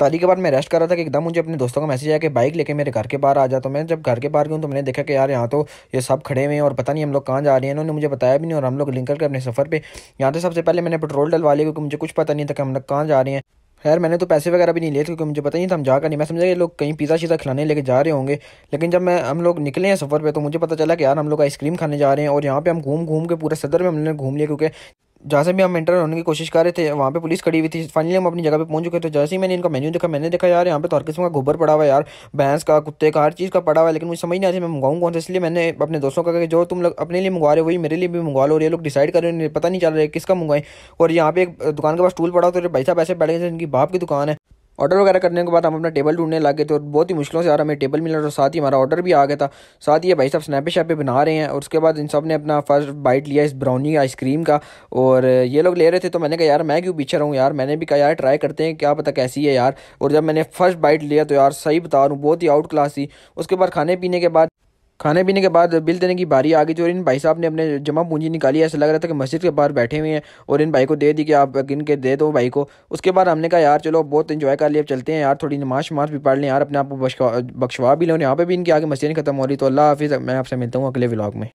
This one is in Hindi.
तारी के बाद मैं रेस्ट कर रहा था कि एकदम मुझे अपने दोस्तों का मैसेज आया कि बाइक लेके मेरे घर के बाहर आ जा तो मैं जब घर के बाहर गया तो मैंने देखा कि यार यहाँ तो ये सब खड़े हुए हैं और पता नहीं हम लोग कहाँ जा रहे हैं इन्होंने मुझे बताया भी नहीं और हम लोग लिंक करके अपने सफ़र पर यहाँ तो सबसे पहले मैंने पेट्रोल डलवा लिया क्योंकि मुझे कुछ पता नहीं था कि हम लोग कहाँ जा रहे हैं खैर मैंने तो पैसे वगैरह भी नहीं लिए थे क्योंकि मुझे पता नहीं था हम जाकर नहीं मैं समझा ये लोग कहीं पिज़्ज़ा शीज़ा खिलाने लेके जा रहे होंगे लेकिन जब मैं हम लोग निकले हैं सफ़र पे तो मुझे पता चला कि यार हम लोग आइसक्रीम खाने जा रहे हैं और यहाँ पे हम घूम घूम के पूरे सदर में हमने घूम लिया क्योंकि जहाँ से भी हम एंटर होने की कोशिश कर रहे थे वहाँ पे पुलिस खड़ी हुई थी फाइनली हम अपनी जगह पे पहुंच चुके थे जैसे ही मैंने इनका मेन्यू देखा मैंने देखा यार यहाँ पे तो हर किस्म का गोबर पड़ा हुआ है यार भैंस का कुत्ते का हर चीज़ का पड़ा हुआ है लेकिन मुझे समझ नहीं आती मैं मंगाऊँ कौन सा इसलिए मैंने अपने दोस्तों का कि जो तुम लोग अपने लिए मंगवा रहे हो वही मेरे लिए भी मंगवा लो रही लोग डिसाइड कर रहे हैं पता नहीं चल रहा है किसका मंगवाएं और यहाँ पे एक दुकान के पास टूल पड़ा तो भाई साहब ऐसे बैठे जिनकी बाप की दुकान है ऑर्डर वगैरह करने के बाद हम अपना टेबल ढूंढने लगे थे और बहुत ही मुश्किलों से यार हमें टेबल मिला और साथ ही हमारा ऑर्डर भी आ गया था साथ ही ये भाई साहब स्नैपे शैपे बना रहे हैं और उसके बाद इन सब ने अपना फर्स्ट बाइट लिया इस ब्राउनी आइसक्रीम का और ये लोग ले रहे थे तो मैंने कहा यार मैं क्यों पीछे रहूँ यार मैंने भी कहा यार ट्राई करते हैं क्या पता कैसी है यार और जब मैंने फर्स्ट बाइट लिया तो यार सही बता रहा हूँ बहुत ही आउट क्लास थी उसके बाद खाने पीने के बाद खाने पीने के बाद बिल देने की बारी आ गई थी और इन भाई साहब ने अपने जमा पूंजी निकाली ऐसा लग रहा था कि मस्जिद के बाहर बैठे हुए हैं और इन भाई को दे दी कि आप गिन के दे दो भाई को उसके बाद हमने कहा यार चलो बहुत इन्जॉय कर लिया चलते हैं यार थोड़ी नमाज शमाज भी पढ़ लें यार अपने आप को बख्शवा भी लें यहाँ पर भी इनकी आगे मस्जिद खत्म हो रही तो अल्लाह हाफिज़ मैं आपसे मिलता हूँ अगले ब्लॉग में